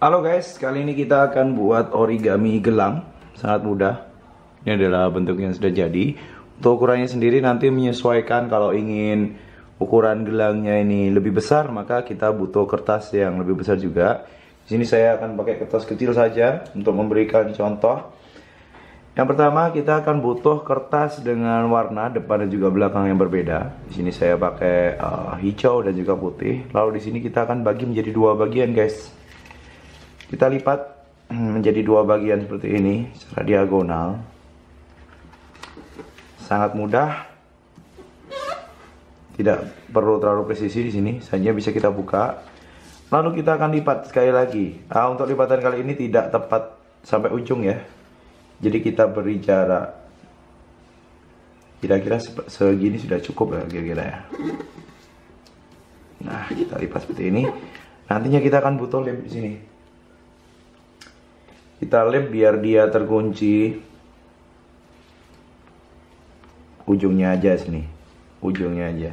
Halo guys, kali ini kita akan buat origami gelang Sangat mudah Ini adalah bentuk yang sudah jadi Untuk ukurannya sendiri nanti menyesuaikan Kalau ingin ukuran gelangnya ini lebih besar Maka kita butuh kertas yang lebih besar juga Di sini saya akan pakai kertas kecil saja Untuk memberikan contoh Yang pertama kita akan butuh kertas dengan warna depan dan juga belakang yang berbeda Di sini saya pakai uh, hijau dan juga putih Lalu di sini kita akan bagi menjadi dua bagian guys kita lipat menjadi dua bagian seperti ini secara diagonal sangat mudah tidak perlu terlalu presisi di sini Saja bisa kita buka lalu kita akan lipat sekali lagi nah, untuk lipatan kali ini tidak tepat sampai ujung ya jadi kita beri jarak kira-kira segini sudah cukup ya kira-kira ya nah kita lipat seperti ini nantinya kita akan butuh lem di sini kita lem biar dia terkunci ujungnya aja sini ujungnya aja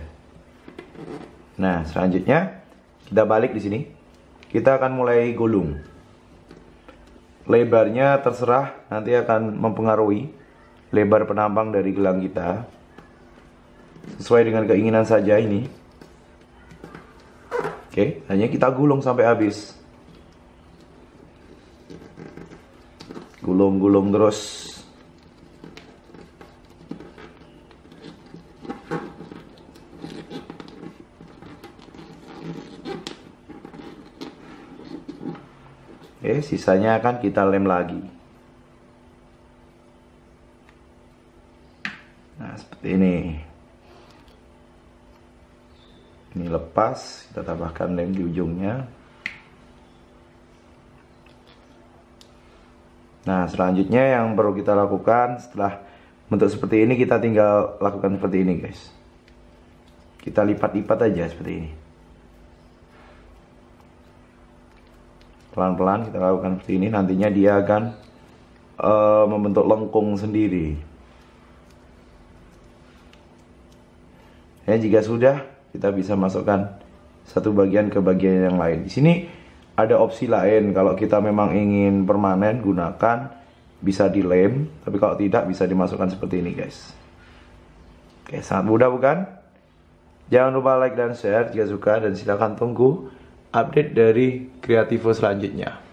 nah selanjutnya kita balik di sini kita akan mulai gulung lebarnya terserah nanti akan mempengaruhi lebar penampang dari gelang kita sesuai dengan keinginan saja ini oke hanya kita gulung sampai habis gulung-gulung terus Oke, eh, sisanya akan kita lem lagi. Nah, seperti ini. Ini lepas, kita tambahkan lem di ujungnya. Nah selanjutnya yang perlu kita lakukan setelah bentuk seperti ini kita tinggal lakukan seperti ini guys. Kita lipat-lipat aja seperti ini. Pelan-pelan kita lakukan seperti ini nantinya dia akan uh, membentuk lengkung sendiri. Ya jika sudah kita bisa masukkan satu bagian ke bagian yang lain. Di sini ada opsi lain kalau kita memang ingin permanen gunakan bisa dilem tapi kalau tidak bisa dimasukkan seperti ini guys oke sangat mudah bukan jangan lupa like dan share jika suka dan silahkan tunggu update dari kreativo selanjutnya